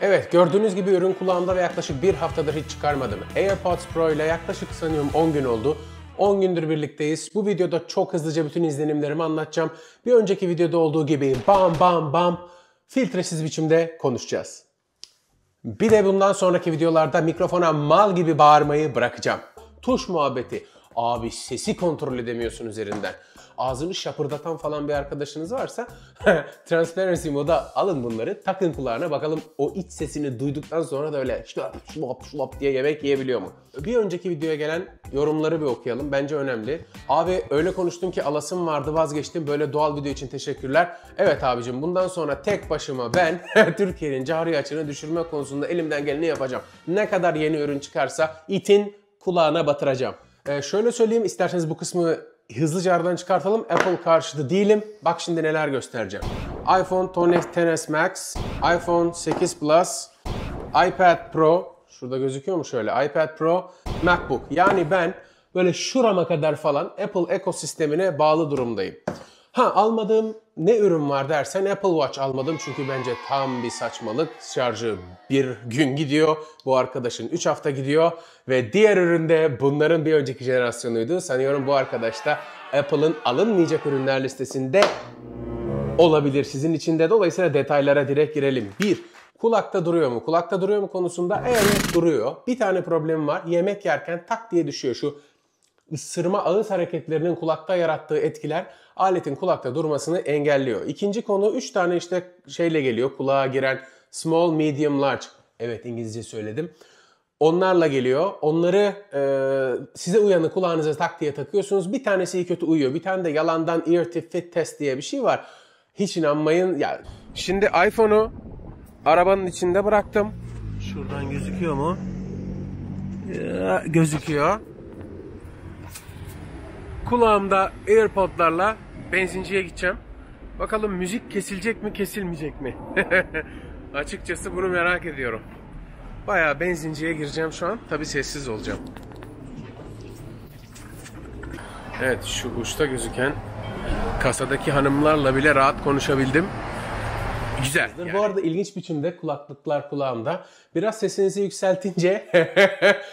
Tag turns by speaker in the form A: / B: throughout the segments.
A: Evet gördüğünüz gibi ürün kulağımda ve yaklaşık bir haftadır hiç çıkarmadım. AirPods Pro ile yaklaşık sanıyorum 10 gün oldu. 10 gündür birlikteyiz. Bu videoda çok hızlıca bütün izlenimlerimi anlatacağım. Bir önceki videoda olduğu gibi bam bam bam filtresiz biçimde konuşacağız. Bir de bundan sonraki videolarda mikrofona mal gibi bağırmayı bırakacağım. Tuş muhabbeti. Abi sesi kontrol edemiyorsun üzerinden ağzını şapırdatan falan bir arkadaşınız varsa Transparency moda alın bunları takın kulağına bakalım o iç sesini duyduktan sonra da öyle şlop şlop şlop diye yemek yiyebiliyor mu? Bir önceki videoya gelen yorumları bir okuyalım. Bence önemli. Abi öyle konuştum ki alasım vardı vazgeçtim. Böyle doğal video için teşekkürler. Evet abicim bundan sonra tek başıma ben Türkiye'nin cari açığını düşürme konusunda elimden geleni yapacağım. Ne kadar yeni ürün çıkarsa itin kulağına batıracağım. Ee, şöyle söyleyeyim isterseniz bu kısmı hızlıca aradan çıkartalım. Apple karşıtı değilim. Bak şimdi neler göstereceğim. iPhone 10s Max, iPhone 8 Plus, iPad Pro, şurada gözüküyor mu şöyle? iPad Pro, MacBook. Yani ben böyle şurama kadar falan Apple ekosistemine bağlı durumdayım. Ha almadığım ne ürün var dersen Apple Watch almadım çünkü bence tam bir saçmalık. Şarjı bir gün gidiyor, bu arkadaşın 3 hafta gidiyor ve diğer üründe bunların bir önceki jenerasyonuydu. Sanıyorum bu arkadaş da Apple'ın alınmayacak ürünler listesinde olabilir sizin için de. Dolayısıyla detaylara direkt girelim. 1. Kulakta duruyor mu? Kulakta duruyor mu konusunda evet duruyor. Bir tane problem var. Yemek yerken tak diye düşüyor şu ısırma ağız hareketlerinin kulakta yarattığı etkiler aletin kulakta durmasını engelliyor. İkinci konu 3 tane işte şeyle geliyor kulağa giren small, medium, large. Evet İngilizce söyledim. Onlarla geliyor. Onları e, size uyanı kulağınıza tak diye takıyorsunuz. Bir tanesi iyi kötü uyuyor. Bir tane de yalandan ear tip fit test diye bir şey var. Hiç inanmayın. Ya. Şimdi iPhone'u arabanın içinde bıraktım. Şuradan gözüküyor mu? Ya, gözüküyor. Kulağımda AirPod'larla benzinciye gideceğim. Bakalım müzik kesilecek mi kesilmeyecek mi? Açıkçası bunu merak ediyorum. Baya benzinciye gireceğim şu an. Tabi sessiz olacağım. Evet şu uçta gözüken kasadaki hanımlarla bile rahat konuşabildim. Güzel. Yani. Bu arada ilginç biçimde kulaklıklar kulağımda. Biraz sesinizi yükseltince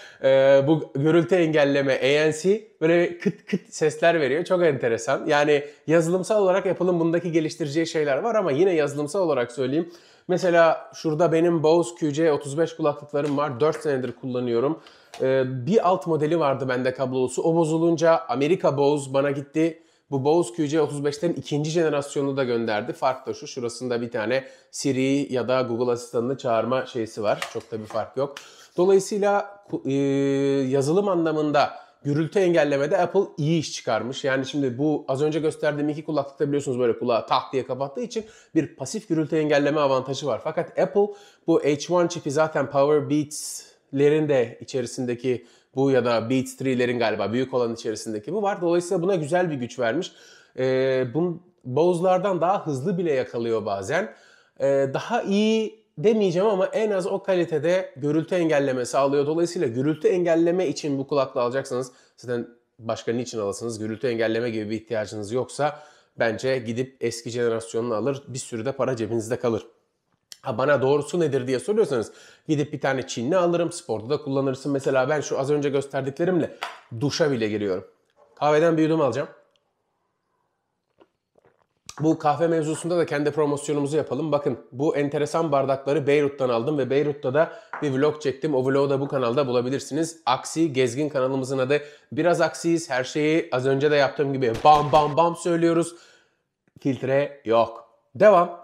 A: e, bu gürültü engelleme ANC böyle kıt kıt sesler veriyor. Çok enteresan. Yani yazılımsal olarak Apple'ın bundaki geliştireceği şeyler var ama yine yazılımsal olarak söyleyeyim. Mesela şurada benim Bose QC35 kulaklıklarım var. 4 senedir kullanıyorum. Ee, bir alt modeli vardı bende kablolusu. O bozulunca Amerika Bose bana gitti. Bu Bose QC35'lerin ikinci jenerasyonunu da gönderdi. Fark da şu, şurasında bir tane Siri ya da Google asistanını çağırma şeysi var. Çok da bir fark yok. Dolayısıyla e, yazılım anlamında gürültü engellemede Apple iyi iş çıkarmış. Yani şimdi bu az önce gösterdiğim iki kulaklıkta biliyorsunuz böyle kulağı tak diye kapattığı için bir pasif gürültü engelleme avantajı var. Fakat Apple bu H1 çipi zaten Power Beats'lerin de içerisindeki bu ya da Beats 3'lerin galiba büyük olan içerisindeki bu var. Dolayısıyla buna güzel bir güç vermiş. E, ee, bunu Bose'lardan daha hızlı bile yakalıyor bazen. E, daha iyi demeyeceğim ama en az o kalitede gürültü engelleme sağlıyor. Dolayısıyla gürültü engelleme için bu kulaklığı alacaksanız zaten başka niçin alasınız? Gürültü engelleme gibi bir ihtiyacınız yoksa bence gidip eski jenerasyonunu alır bir sürü de para cebinizde kalır. Ha bana doğrusu nedir diye soruyorsanız gidip bir tane Çinli alırım. Sporda da kullanırsın. Mesela ben şu az önce gösterdiklerimle duşa bile giriyorum. Kahveden bir yudum alacağım. Bu kahve mevzusunda da kendi promosyonumuzu yapalım. Bakın bu enteresan bardakları Beyrut'tan aldım ve Beyrut'ta da bir vlog çektim. O vlogu da bu kanalda bulabilirsiniz. Aksi Gezgin kanalımızın adı. Biraz aksiyiz. Her şeyi az önce de yaptığım gibi bam bam bam söylüyoruz. Filtre yok. Devam.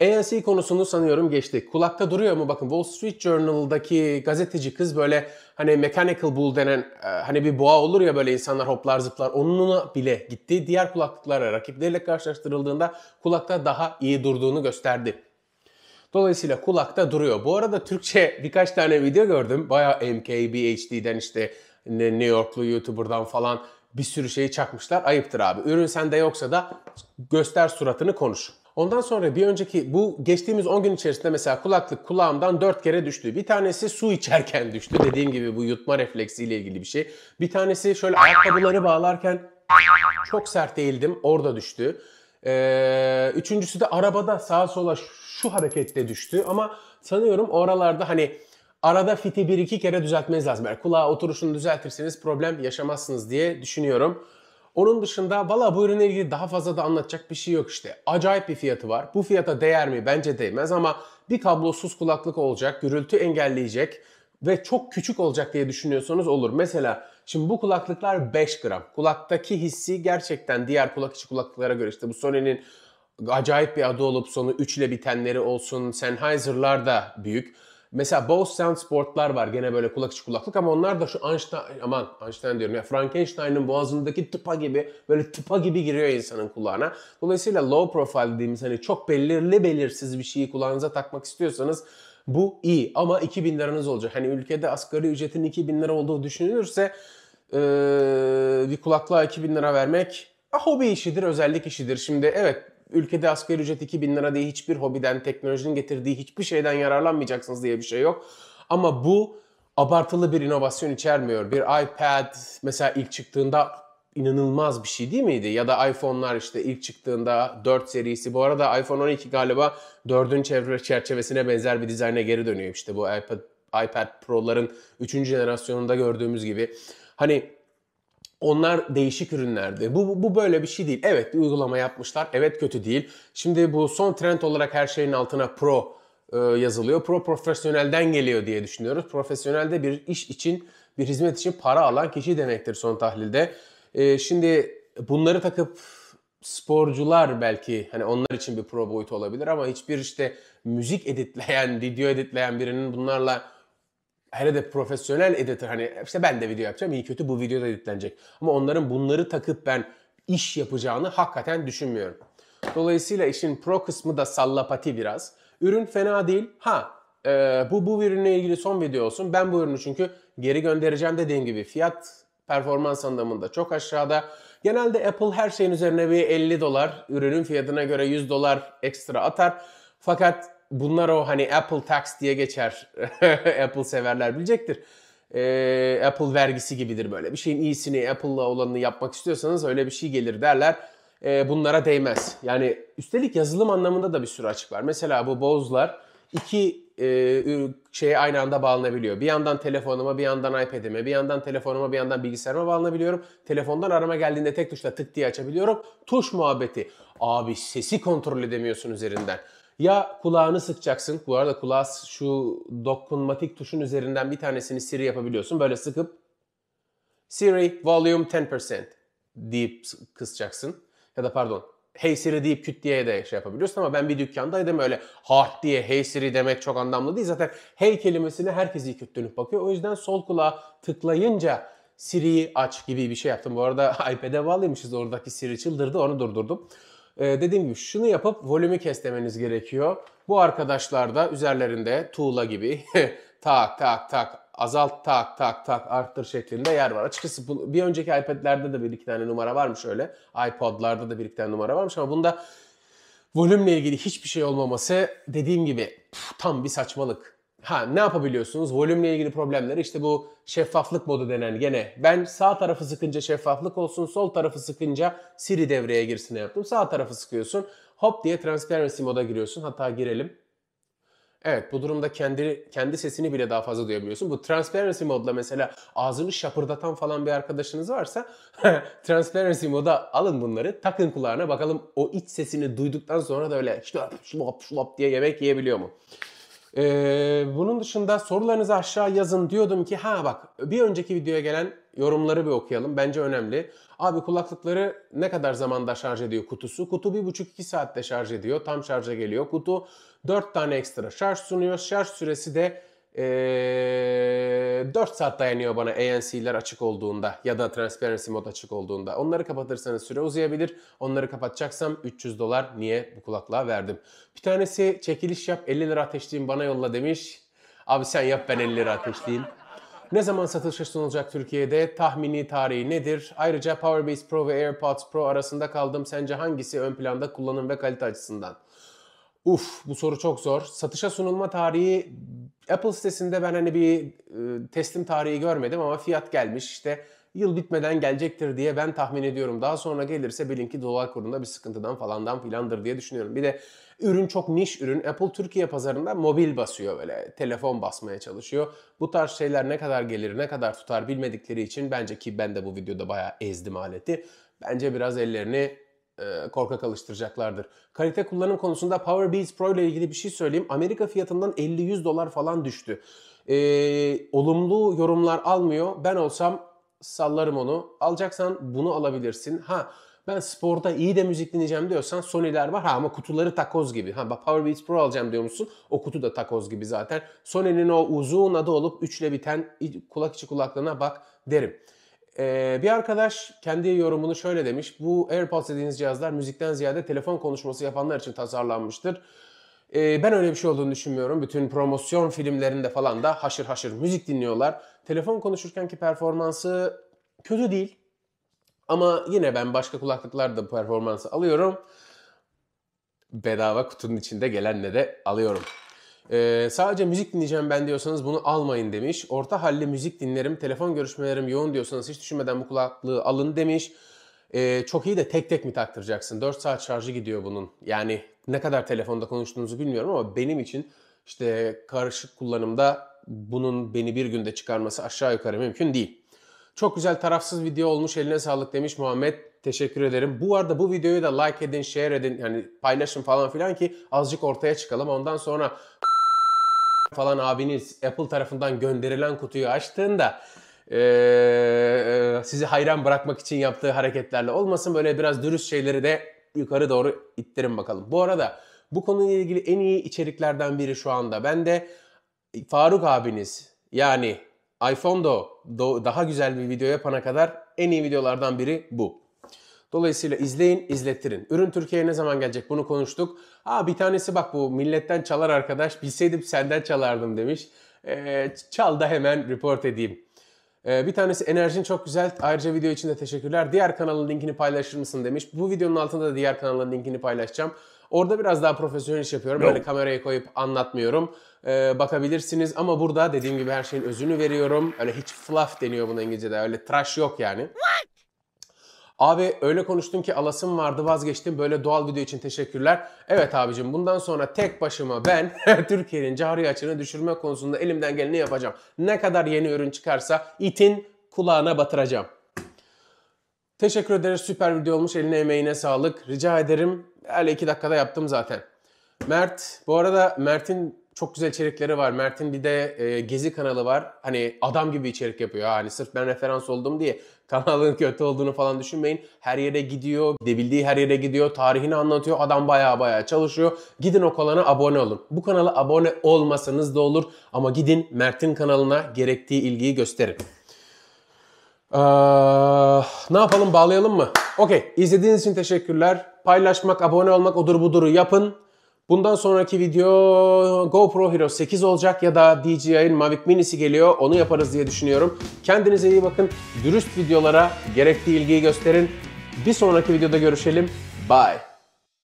A: ANC konusunu sanıyorum geçtik. Kulakta duruyor mu? Bakın Wall Street Journal'daki gazeteci kız böyle hani mechanical bull denen e, hani bir boğa olur ya böyle insanlar hoplar zıplar. Onunla bile gitti. Diğer kulaklıklara rakipleriyle karşılaştırıldığında kulakta daha iyi durduğunu gösterdi. Dolayısıyla kulakta duruyor. Bu arada Türkçe birkaç tane video gördüm. Baya MKBHD'den işte New Yorklu YouTuber'dan falan bir sürü şeyi çakmışlar. Ayıptır abi. Ürün sende yoksa da göster suratını konuş. Ondan sonra bir önceki bu geçtiğimiz 10 gün içerisinde mesela kulaklık kulağımdan 4 kere düştü. Bir tanesi su içerken düştü. Dediğim gibi bu yutma refleksiyle ilgili bir şey. Bir tanesi şöyle ayakkabıları bağlarken çok sert değildim. Orada düştü. Ee, üçüncüsü de arabada sağa sola şu hareketle düştü. Ama sanıyorum oralarda hani arada fiti bir iki kere düzeltmeniz lazım. Yani kulağa oturuşunu düzeltirseniz problem yaşamazsınız diye düşünüyorum. Onun dışında valla bu ürünle ilgili daha fazla da anlatacak bir şey yok işte. Acayip bir fiyatı var. Bu fiyata değer mi? Bence değmez ama bir kablosuz kulaklık olacak, gürültü engelleyecek ve çok küçük olacak diye düşünüyorsanız olur. Mesela şimdi bu kulaklıklar 5 gram. Kulaktaki hissi gerçekten diğer kulak içi kulaklıklara göre işte bu Sony'nin acayip bir adı olup sonu 3 ile bitenleri olsun. Sennheiser'lar da büyük. Mesela Bose Sound Sport'lar var gene böyle kulak içi kulaklık ama onlar da şu Einstein, aman Einstein diyorum ya Frankenstein'ın boğazındaki tıpa gibi böyle tıpa gibi giriyor insanın kulağına. Dolayısıyla low profile dediğimiz hani çok belirli belirsiz bir şeyi kulağınıza takmak istiyorsanız bu iyi ama 2000 liranız olacak. Hani ülkede asgari ücretin 2000 lira olduğu düşünülürse ee, bir kulaklığa 2000 lira vermek a, ah, hobi işidir, özellik işidir. Şimdi evet ülkede asgari ücret 2000 lira diye hiçbir hobiden, teknolojinin getirdiği hiçbir şeyden yararlanmayacaksınız diye bir şey yok. Ama bu abartılı bir inovasyon içermiyor. Bir iPad mesela ilk çıktığında inanılmaz bir şey değil miydi? Ya da iPhone'lar işte ilk çıktığında 4 serisi. Bu arada iPhone 12 galiba 4'ün çerçevesine benzer bir dizayna geri dönüyor. İşte bu iPad, iPad Pro'ların 3. jenerasyonunda gördüğümüz gibi. Hani onlar değişik ürünlerdi. Bu, bu böyle bir şey değil. Evet uygulama yapmışlar. Evet kötü değil. Şimdi bu son trend olarak her şeyin altına pro e, yazılıyor. Pro profesyonelden geliyor diye düşünüyoruz. Profesyonelde bir iş için, bir hizmet için para alan kişi demektir son tahlilde. E, şimdi bunları takıp sporcular belki hani onlar için bir pro boyutu olabilir ama hiçbir işte müzik editleyen, video editleyen birinin bunlarla hele de profesyonel editör hani işte ben de video yapacağım iyi kötü bu videoda editlenecek. Ama onların bunları takıp ben iş yapacağını hakikaten düşünmüyorum. Dolayısıyla işin pro kısmı da sallapati biraz. Ürün fena değil. Ha e, bu bu ürünle ilgili son video olsun. Ben bu ürünü çünkü geri göndereceğim dediğim gibi fiyat performans anlamında çok aşağıda. Genelde Apple her şeyin üzerine bir 50 dolar ürünün fiyatına göre 100 dolar ekstra atar. Fakat bunlar o hani Apple tax diye geçer. Apple severler bilecektir. E, Apple vergisi gibidir böyle. Bir şeyin iyisini Apple'la olanını yapmak istiyorsanız öyle bir şey gelir derler. E, bunlara değmez. Yani üstelik yazılım anlamında da bir sürü açık var. Mesela bu Bose'lar iki e, şeye aynı anda bağlanabiliyor. Bir yandan telefonuma, bir yandan iPad'ime, bir yandan telefonuma, bir yandan bilgisayarıma bağlanabiliyorum. Telefondan arama geldiğinde tek tuşla tık diye açabiliyorum. Tuş muhabbeti. Abi sesi kontrol edemiyorsun üzerinden. Ya kulağını sıkacaksın. Bu arada kulağa şu dokunmatik tuşun üzerinden bir tanesini Siri yapabiliyorsun. Böyle sıkıp Siri volume 10% deyip kısacaksın. Ya da pardon Hey Siri deyip küt diye de şey yapabiliyorsun ama ben bir dükkandaydım öyle hard diye Hey Siri demek çok anlamlı değil. Zaten Hey kelimesini herkes iyi küt dönüp bakıyor. O yüzden sol kulağa tıklayınca Siri'yi aç gibi bir şey yaptım. Bu arada iPad'e bağlıymışız oradaki Siri çıldırdı onu durdurdum. Ee, dediğim gibi şunu yapıp volümü kes gerekiyor. Bu arkadaşlar da üzerlerinde tuğla gibi tak tak tak azalt tak tak tak arttır şeklinde yer var. Açıkçası bu, bir önceki iPad'lerde de bir iki tane numara varmış öyle. iPod'larda da bir iki tane numara varmış ama bunda volümle ilgili hiçbir şey olmaması dediğim gibi tam bir saçmalık. Ha ne yapabiliyorsunuz? Volümle ilgili problemleri işte bu şeffaflık modu denen gene ben sağ tarafı sıkınca şeffaflık olsun, sol tarafı sıkınca Siri devreye girsin yaptım. Sağ tarafı sıkıyorsun. Hop diye transparency moda giriyorsun. Hatta girelim. Evet bu durumda kendi kendi sesini bile daha fazla duyabiliyorsun. Bu transparency modla mesela ağzını şapırdatan falan bir arkadaşınız varsa transparency moda alın bunları takın kulağına bakalım o iç sesini duyduktan sonra da öyle şlop şlop şlop diye yemek yiyebiliyor mu? Ee, bunun dışında sorularınızı aşağı yazın diyordum ki ha bak bir önceki videoya gelen yorumları bir okuyalım. Bence önemli. Abi kulaklıkları ne kadar zamanda şarj ediyor kutusu? Kutu 1,5-2 saatte şarj ediyor. Tam şarja geliyor. Kutu 4 tane ekstra şarj sunuyor. Şarj süresi de ee, 4 saat dayanıyor bana ANC'ler açık olduğunda ya da transparency mod açık olduğunda. Onları kapatırsanız süre uzayabilir. Onları kapatacaksam 300 dolar niye bu kulaklığa verdim? Bir tanesi çekiliş yap 50 lira ateşleyeyim bana yolla demiş. Abi sen yap ben 50 lira ateşleyeyim. Ne zaman satışa sunulacak Türkiye'de? Tahmini tarihi nedir? Ayrıca Powerbase Pro ve AirPods Pro arasında kaldım. Sence hangisi ön planda kullanım ve kalite açısından? Uf bu soru çok zor. Satışa sunulma tarihi Apple sitesinde ben hani bir e, teslim tarihi görmedim ama fiyat gelmiş işte yıl bitmeden gelecektir diye ben tahmin ediyorum. Daha sonra gelirse bilin ki dolar kurunda bir sıkıntıdan falandan filandır diye düşünüyorum. Bir de ürün çok niş ürün. Apple Türkiye pazarında mobil basıyor böyle. Telefon basmaya çalışıyor. Bu tarz şeyler ne kadar gelir ne kadar tutar bilmedikleri için bence ki ben de bu videoda bayağı ezdim aleti. Bence biraz ellerini e, korkak alıştıracaklardır. Kalite kullanım konusunda Power Beats Pro ile ilgili bir şey söyleyeyim. Amerika fiyatından 50-100 dolar falan düştü. Ee, olumlu yorumlar almıyor. Ben olsam sallarım onu. Alacaksan bunu alabilirsin. Ha ben sporda iyi de müzik dinleyeceğim diyorsan Sony'ler var ha ama kutuları takoz gibi. Ha Power Beats Pro alacağım diyor musun? O kutu da takoz gibi zaten. Sony'nin o uzun adı olup üçle biten kulak içi kulaklığına bak derim. Ee, bir arkadaş kendi yorumunu şöyle demiş. Bu AirPods dediğiniz cihazlar müzikten ziyade telefon konuşması yapanlar için tasarlanmıştır. Ee, ben öyle bir şey olduğunu düşünmüyorum. Bütün promosyon filmlerinde falan da haşır haşır müzik dinliyorlar. Telefon konuşurkenki performansı kötü değil. Ama yine ben başka kulaklıklarda bu performansı alıyorum. Bedava kutunun içinde gelenle de alıyorum. Ee, sadece müzik dinleyeceğim ben diyorsanız bunu almayın demiş. Orta halli müzik dinlerim, telefon görüşmelerim yoğun diyorsanız hiç düşünmeden bu kulaklığı alın demiş. Ee, çok iyi de tek tek mi taktıracaksın? 4 saat şarjı gidiyor bunun. Yani ne kadar telefonda konuştuğunuzu bilmiyorum ama benim için işte karışık kullanımda bunun beni bir günde çıkarması aşağı yukarı mümkün değil. Çok güzel tarafsız video olmuş eline sağlık demiş Muhammed. Teşekkür ederim. Bu arada bu videoyu da like edin, share edin, yani paylaşın falan filan ki azıcık ortaya çıkalım. Ondan sonra falan abiniz Apple tarafından gönderilen kutuyu açtığında ee, sizi hayran bırakmak için yaptığı hareketlerle olmasın. Böyle biraz dürüst şeyleri de yukarı doğru ittirin bakalım. Bu arada bu konuyla ilgili en iyi içeriklerden biri şu anda. Ben de Faruk abiniz yani iPhone'da daha güzel bir video yapana kadar en iyi videolardan biri bu. Dolayısıyla izleyin, izlettirin. Ürün Türkiye'ye ne zaman gelecek bunu konuştuk. Aa bir tanesi bak bu milletten çalar arkadaş bilseydim senden çalardım demiş. Ee, çal da hemen report edeyim. Ee, bir tanesi enerjin çok güzel. Ayrıca video için de teşekkürler. Diğer kanalın linkini paylaşır mısın demiş. Bu videonun altında da diğer kanalın linkini paylaşacağım. Orada biraz daha profesyonel iş yapıyorum. Böyle no. Hani kameraya koyup anlatmıyorum. Ee, bakabilirsiniz ama burada dediğim gibi her şeyin özünü veriyorum. Öyle hani hiç fluff deniyor buna İngilizce'de. Öyle trash yok yani. What? Abi öyle konuştun ki alasım vardı vazgeçtim. Böyle doğal video için teşekkürler. Evet abicim bundan sonra tek başıma ben Türkiye'nin cari açığını düşürme konusunda elimden geleni yapacağım. Ne kadar yeni ürün çıkarsa itin kulağına batıracağım. Teşekkür ederiz. Süper video olmuş. Eline emeğine sağlık. Rica ederim. Hele iki dakikada yaptım zaten. Mert, bu arada Mert'in çok güzel içerikleri var. Mert'in bir de e, Gezi kanalı var. Hani adam gibi içerik yapıyor. Hani sırf ben referans oldum diye kanalın kötü olduğunu falan düşünmeyin. Her yere gidiyor, gidebildiği her yere gidiyor, tarihini anlatıyor. Adam baya baya çalışıyor. Gidin o kanala abone olun. Bu kanala abone olmasanız da olur ama gidin Mert'in kanalına gerektiği ilgiyi gösterin. Ee, ne yapalım bağlayalım mı? Okey. İzlediğiniz için teşekkürler. Paylaşmak, abone olmak odur buduru yapın. Bundan sonraki video GoPro Hero 8 olacak ya da DJI'nin Mavic Mini'si geliyor. Onu yaparız diye düşünüyorum. Kendinize iyi bakın. Dürüst videolara gerekli ilgiyi gösterin. Bir sonraki videoda görüşelim. Bye.